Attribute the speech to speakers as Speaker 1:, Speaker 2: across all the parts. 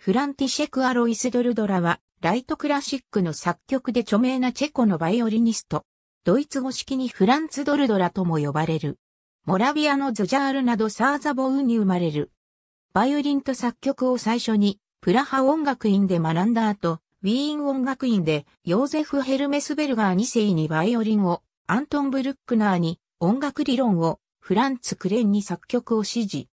Speaker 1: フランティシェク・アロイス・ドルドラは、ライトクラシックの作曲で著名なチェコのバイオリニスト。ドイツ語式にフランツ・ドルドラとも呼ばれる。モラビアのズジャールなどサーザボウに生まれる。バイオリンと作曲を最初に、プラハ音楽院で学んだ後、ウィーン音楽院でヨーゼフ・ヘルメスベルガー2世にバイオリンを、アントン・ブルックナーに音楽理論を、フランツ・クレンに作曲を指示。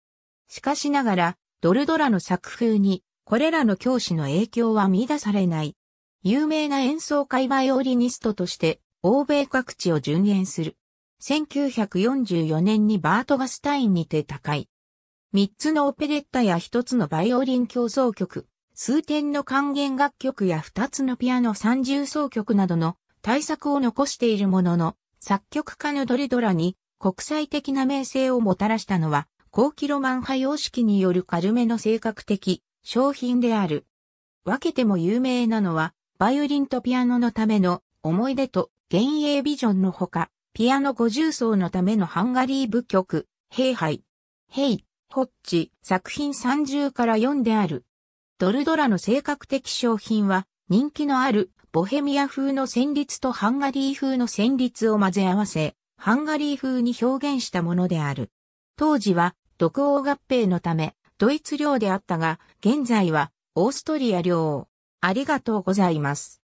Speaker 1: しかしながら、ドルドラの作風にこれらの教師の影響は見出されない。有名な演奏会バイオリニストとして、欧米各地を巡演する。1944年にバートガスタインにて高い。三つのオペレッタや一つのバイオリン競争曲、数点の還元楽曲や二つのピアノ三重奏曲などの対策を残しているものの、作曲家のドリドラに国際的な名声をもたらしたのは、高キロマン派様式による軽めの性格的商品である。分けても有名なのは、バイオリンとピアノのための思い出と幻影ビジョンのほか、ピアノ50奏のためのハンガリー部曲、ヘイハイ、ヘイ、ホッチ、作品30から4である。ドルドラの性格的商品は、人気のあるボヘミア風の旋律とハンガリー風の旋律を混ぜ合わせ、ハンガリー風に表現したものである。当時は、独王合併のため、ドイツ領であったが、現在はオーストリア領。ありがとうございます。